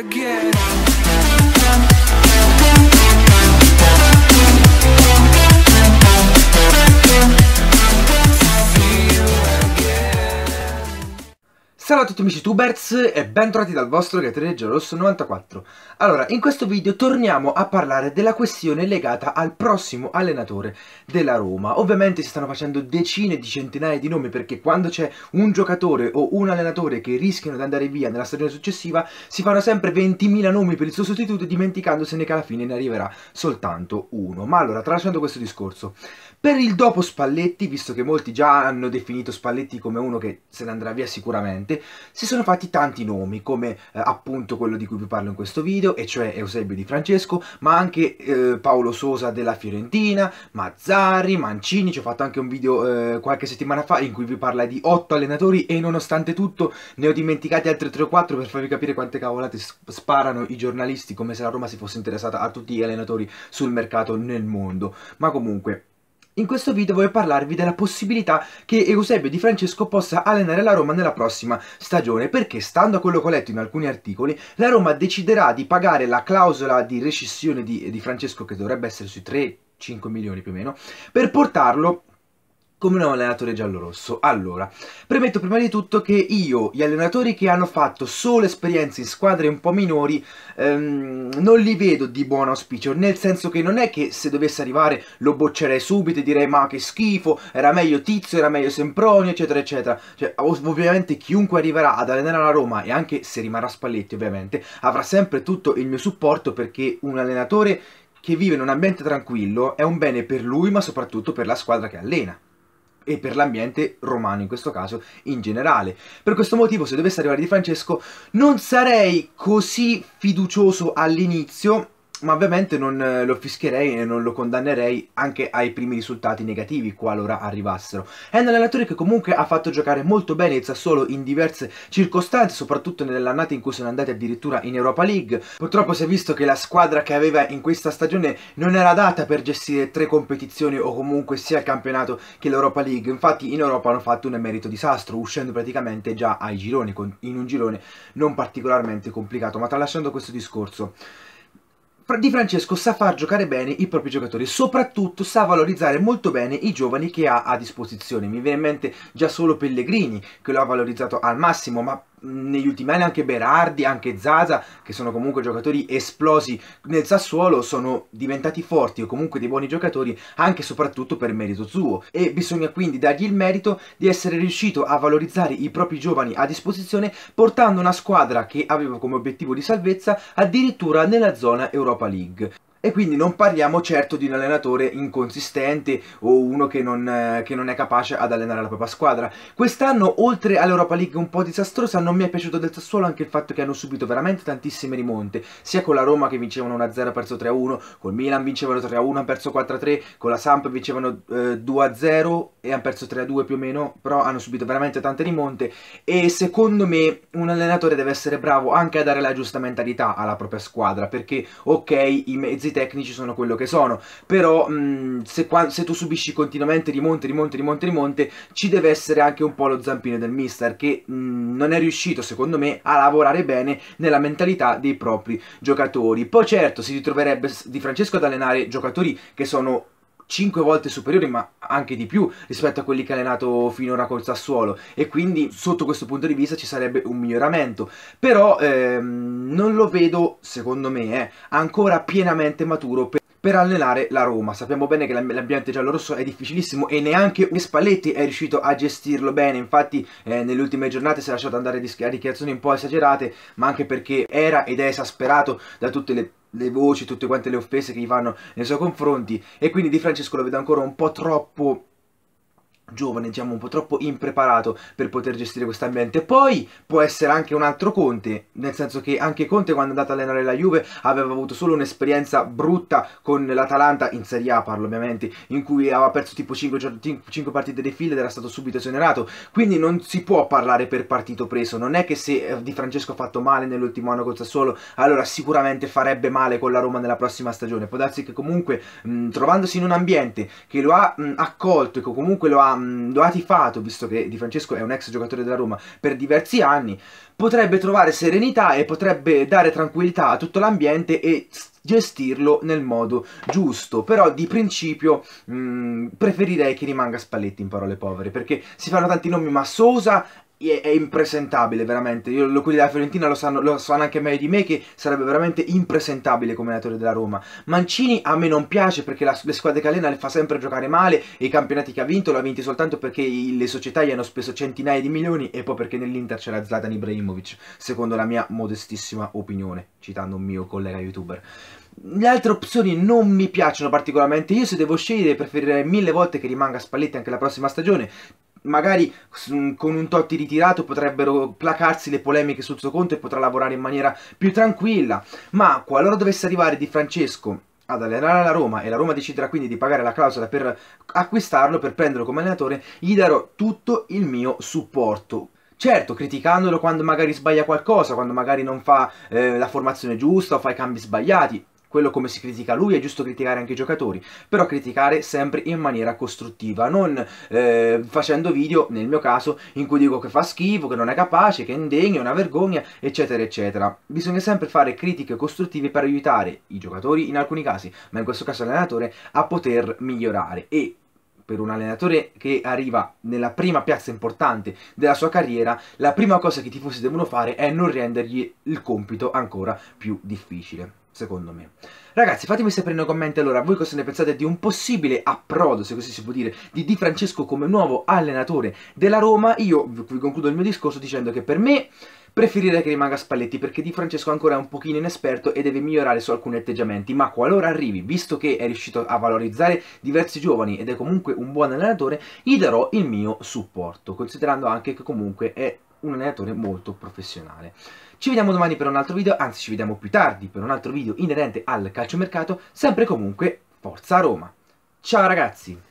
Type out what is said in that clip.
again Salve a tutti amici tubers e bentrovati dal vostro Gatorade Rosso 94 Allora, in questo video torniamo a parlare della questione legata al prossimo allenatore della Roma Ovviamente si stanno facendo decine di centinaia di nomi perché quando c'è un giocatore o un allenatore che rischiano di andare via nella stagione successiva Si fanno sempre 20.000 nomi per il suo sostituto dimenticandosene che alla fine ne arriverà soltanto uno Ma allora, tralasciando questo discorso per il dopo Spalletti, visto che molti già hanno definito Spalletti come uno che se ne andrà via sicuramente, si sono fatti tanti nomi, come eh, appunto quello di cui vi parlo in questo video, e cioè Eusebio Di Francesco, ma anche eh, Paolo Sosa della Fiorentina, Mazzari, Mancini, ci ho fatto anche un video eh, qualche settimana fa in cui vi parla di otto allenatori e nonostante tutto ne ho dimenticati altri 3 o 4 per farvi capire quante cavolate sparano i giornalisti come se la Roma si fosse interessata a tutti gli allenatori sul mercato nel mondo. Ma comunque, in questo video voglio parlarvi della possibilità che Eusebio Di Francesco possa allenare la Roma nella prossima stagione, perché stando a quello che ho letto in alcuni articoli, la Roma deciderà di pagare la clausola di rescissione di, di Francesco, che dovrebbe essere sui 3 5 milioni più o meno, per portarlo come un allenatore giallorosso. Allora, premetto prima di tutto che io, gli allenatori che hanno fatto solo esperienze in squadre un po' minori, ehm, non li vedo di buon auspicio, nel senso che non è che se dovesse arrivare lo boccerei subito e direi ma che schifo, era meglio Tizio, era meglio Sempronio, eccetera, eccetera. Cioè, ovviamente chiunque arriverà ad allenare la Roma, e anche se rimarrà Spalletti ovviamente, avrà sempre tutto il mio supporto perché un allenatore che vive in un ambiente tranquillo è un bene per lui ma soprattutto per la squadra che allena e per l'ambiente romano in questo caso in generale. Per questo motivo se dovesse arrivare Di Francesco non sarei così fiducioso all'inizio ma ovviamente non eh, lo fischierei e non lo condannerei anche ai primi risultati negativi qualora arrivassero. È un allenatore che comunque ha fatto giocare molto bene il Sassuolo in diverse circostanze, soprattutto nell'annata in cui sono andati addirittura in Europa League. Purtroppo si è visto che la squadra che aveva in questa stagione non era data per gestire tre competizioni o comunque sia il campionato che l'Europa League. Infatti in Europa hanno fatto un emerito disastro, uscendo praticamente già ai gironi, in un girone non particolarmente complicato. Ma tralasciando questo discorso... Di Francesco sa far giocare bene i propri giocatori, soprattutto sa valorizzare molto bene i giovani che ha a disposizione. Mi viene in mente già solo Pellegrini, che lo ha valorizzato al massimo, ma negli ultimi anni anche Berardi, anche Zaza, che sono comunque giocatori esplosi nel Sassuolo, sono diventati forti o comunque dei buoni giocatori anche e soprattutto per merito suo e bisogna quindi dargli il merito di essere riuscito a valorizzare i propri giovani a disposizione portando una squadra che aveva come obiettivo di salvezza addirittura nella zona Europa League. E quindi non parliamo certo di un allenatore inconsistente o uno che non, eh, che non è capace ad allenare la propria squadra. Quest'anno, oltre all'Europa League un po' disastrosa, non mi è piaciuto del Sassuolo anche il fatto che hanno subito veramente tantissime rimonte, sia con la Roma che vincevano 1-0 perso 3-1, col Milan vincevano 3-1 hanno perso 4-3, con la Samp vincevano eh, 2-0 e hanno perso 3-2 più o meno, però hanno subito veramente tante rimonte e secondo me un allenatore deve essere bravo anche a dare la giusta mentalità alla propria squadra, perché ok, i mezzi mezzi tecnici sono quello che sono, però mh, se, se, tu subisci continuamente rimonte, rimonte, rimonte, rimonte, ci deve essere anche un po' lo zampino del mister che mh, non è riuscito, secondo me, a lavorare bene nella mentalità dei propri giocatori. Poi certo si ritroverebbe Di Francesco ad allenare giocatori che sono 5 volte superiori ma anche di più rispetto a quelli che ha allenato finora col Sassuolo e quindi sotto questo punto di vista ci sarebbe un miglioramento però ehm, non lo vedo secondo me eh, ancora pienamente maturo per per allenare la Roma. Sappiamo bene che l'ambiente giallorosso è difficilissimo e neanche Spalletti è riuscito a gestirlo bene, infatti eh, nelle ultime giornate si è lasciato andare a dichiarazioni un po' esagerate, ma anche perché era ed è esasperato da tutte le le voci, tutte quante le offese che gli fanno nei suoi confronti e quindi di Francesco lo vede ancora un po' troppo giovane, diciamo un po' troppo impreparato per poter gestire questo ambiente. Poi può essere anche un altro Conte, nel senso che anche Conte quando è andato a allenare la Juve aveva avuto solo un'esperienza brutta con l'Atalanta, in Serie A parlo ovviamente, in cui aveva perso tipo 5, 5 partite di fila ed era stato subito esonerato. Quindi non si può parlare per partito preso, non è che se eh, Di Francesco ha fatto male nell'ultimo anno col Sassuolo, allora sicuramente farebbe male con la Roma nella prossima stagione. Può darsi che comunque mh, trovandosi in un ambiente che lo ha mh, accolto e che comunque lo ha Ehm, lo ha tifato, visto che Di Francesco è un ex giocatore della Roma per diversi anni, potrebbe trovare serenità e potrebbe dare tranquillità a tutto l'ambiente e gestirlo nel modo giusto però di principio mh, mhmm, preferirei che rimanga Spalletti in parole povere perché si fanno tanti nomi ma Sosa è, impresentabile veramente. Io, quelli della Fiorentina lo sanno, lo sanno anche meglio di me che sarebbe veramente impresentabile come allenatore della Roma. Mancini a me non piace perché la, le squadre calena le fa sempre giocare male e i campionati che ha vinto l'ha vinti soltanto perché i, le società gli hanno speso centinaia di milioni e poi perché nell'Inter c'era Zlatan Ibrahimovic, secondo la mia modestissima opinione, citando un mio collega youtuber le altre opzioni non mi piacciono particolarmente. Io se devo scegliere preferirei mille volte che rimanga Spalletti anche la prossima stagione magari mm, con un Totti ritirato potrebbero placarsi le polemiche sul suo conto e potrà lavorare in maniera più tranquilla, ma qualora dovesse arrivare Di Francesco ad allenare la Roma e la Roma deciderà quindi di pagare la clausola per acquistarlo, per prenderlo come allenatore, gli darò tutto il mio supporto. Certo, criticandolo quando magari sbaglia qualcosa, quando magari non fa eh, la formazione giusta o fa i cambi sbagliati, quello come si critica lui è giusto criticare anche i giocatori, però criticare sempre in maniera costruttiva, non eh, facendo video, nel mio caso, in cui dico che fa schifo, che non è capace, che è indegno, è una vergogna, eccetera, eccetera. Bisogna sempre fare critiche costruttive per aiutare i giocatori, in alcuni casi, ma in questo caso l'allenatore, a poter migliorare e per un allenatore che arriva nella prima piazza importante della sua carriera, la prima cosa che i tifosi devono fare è non rendergli il compito ancora più difficile secondo me. Ragazzi, fatemi sapere nei commenti allora voi cosa ne pensate di un possibile approdo, se così si può dire, di Di Francesco come nuovo allenatore della Roma. Io vi concludo il mio discorso dicendo che per me preferirei che rimanga Spalletti perché Di Francesco ancora è un pochino inesperto e deve migliorare su alcuni atteggiamenti, ma qualora arrivi, visto che è riuscito a valorizzare diversi giovani ed è comunque un buon allenatore, gli darò il mio supporto, considerando anche che comunque è un allenatore molto professionale. Ci vediamo domani per un altro video, anzi ci vediamo più tardi per un altro video inerente al calciomercato, sempre comunque Forza Roma. Ciao ragazzi!